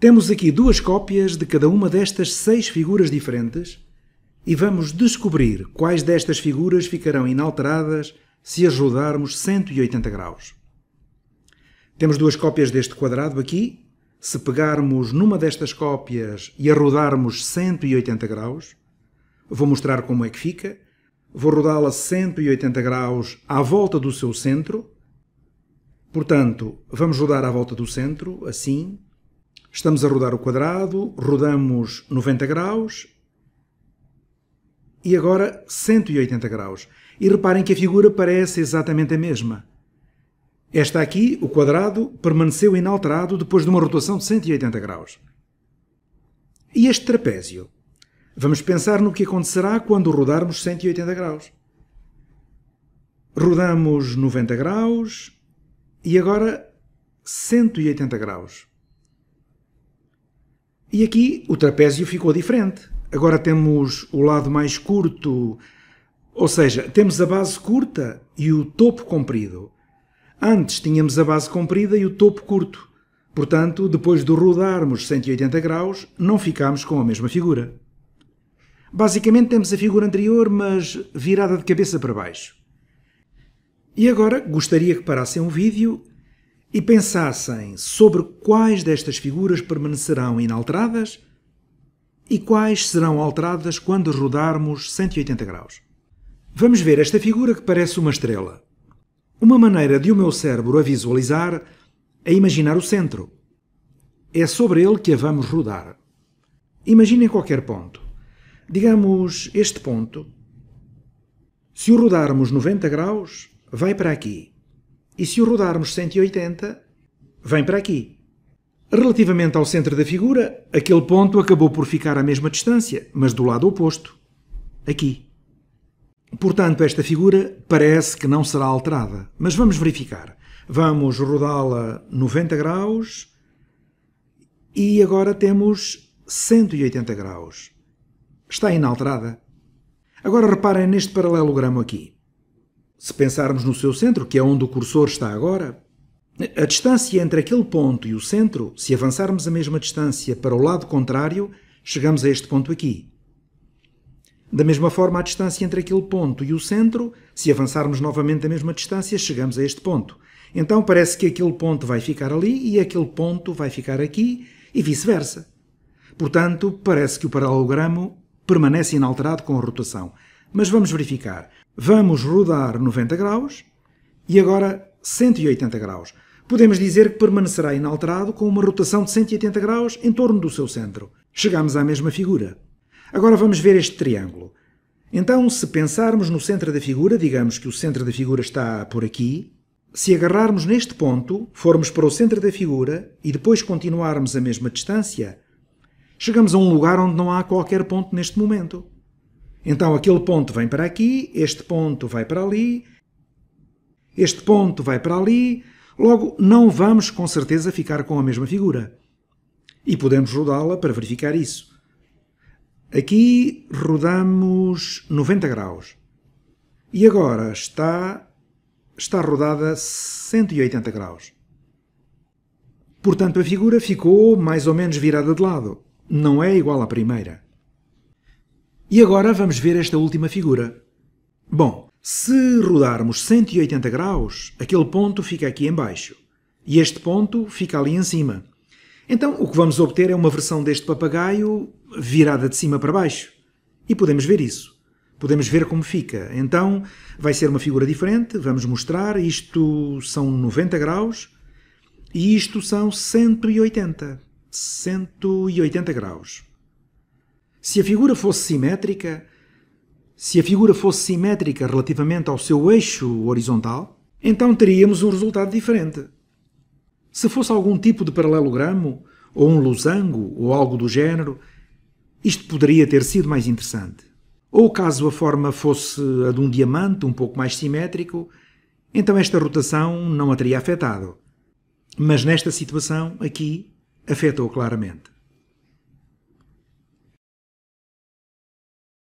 Temos aqui duas cópias de cada uma destas seis figuras diferentes e vamos descobrir quais destas figuras ficarão inalteradas se as rodarmos 180 graus. Temos duas cópias deste quadrado aqui. Se pegarmos numa destas cópias e a rodarmos 180 graus, vou mostrar como é que fica. Vou rodá-la 180 graus à volta do seu centro. Portanto, vamos rodar à volta do centro, assim, Estamos a rodar o quadrado, rodamos 90 graus e agora 180 graus. E reparem que a figura parece exatamente a mesma. Esta aqui, o quadrado, permaneceu inalterado depois de uma rotação de 180 graus. E este trapézio? Vamos pensar no que acontecerá quando rodarmos 180 graus. Rodamos 90 graus e agora 180 graus. E aqui o trapézio ficou diferente. Agora temos o lado mais curto, ou seja, temos a base curta e o topo comprido. Antes tínhamos a base comprida e o topo curto. Portanto, depois de rodarmos 180 graus, não ficámos com a mesma figura. Basicamente temos a figura anterior, mas virada de cabeça para baixo. E agora gostaria que parassem o vídeo e pensassem sobre quais destas figuras permanecerão inalteradas e quais serão alteradas quando rodarmos 180 graus. Vamos ver esta figura que parece uma estrela. Uma maneira de o meu cérebro a visualizar é imaginar o centro. É sobre ele que a vamos rodar. Imaginem qualquer ponto. Digamos este ponto. Se o rodarmos 90 graus, vai para aqui. E se o rodarmos 180, vem para aqui. Relativamente ao centro da figura, aquele ponto acabou por ficar à mesma distância, mas do lado oposto. Aqui. Portanto, esta figura parece que não será alterada, mas vamos verificar. Vamos rodá-la 90 graus e agora temos 180 graus. Está inalterada. Agora reparem neste paralelogramo aqui se pensarmos no seu centro, que é onde o cursor está agora, a distância entre aquele ponto e o centro, se avançarmos a mesma distância para o lado contrário, chegamos a este ponto aqui. Da mesma forma, a distância entre aquele ponto e o centro, se avançarmos novamente a mesma distância, chegamos a este ponto. Então parece que aquele ponto vai ficar ali e aquele ponto vai ficar aqui e vice-versa. Portanto, parece que o paralelogramo permanece inalterado com a rotação. Mas vamos verificar. Vamos rodar 90 graus e agora 180 graus. Podemos dizer que permanecerá inalterado com uma rotação de 180 graus em torno do seu centro. Chegamos à mesma figura. Agora vamos ver este triângulo. Então, se pensarmos no centro da figura, digamos que o centro da figura está por aqui, se agarrarmos neste ponto, formos para o centro da figura e depois continuarmos a mesma distância, chegamos a um lugar onde não há qualquer ponto neste momento. Então aquele ponto vem para aqui, este ponto vai para ali, este ponto vai para ali, logo não vamos com certeza ficar com a mesma figura. E podemos rodá-la para verificar isso. Aqui rodamos 90 graus. E agora está, está rodada 180 graus. Portanto, a figura ficou mais ou menos virada de lado. Não é igual à primeira. E agora vamos ver esta última figura. Bom, se rodarmos 180 graus, aquele ponto fica aqui embaixo e este ponto fica ali em cima. Então o que vamos obter é uma versão deste papagaio virada de cima para baixo. E podemos ver isso. Podemos ver como fica. Então vai ser uma figura diferente, vamos mostrar. Isto são 90 graus e isto são 180. 180 graus. Se a figura fosse simétrica, se a figura fosse simétrica relativamente ao seu eixo horizontal, então teríamos um resultado diferente. Se fosse algum tipo de paralelogramo, ou um losango, ou algo do género, isto poderia ter sido mais interessante. Ou caso a forma fosse a de um diamante um pouco mais simétrico, então esta rotação não a teria afetado. Mas nesta situação, aqui, afetou claramente.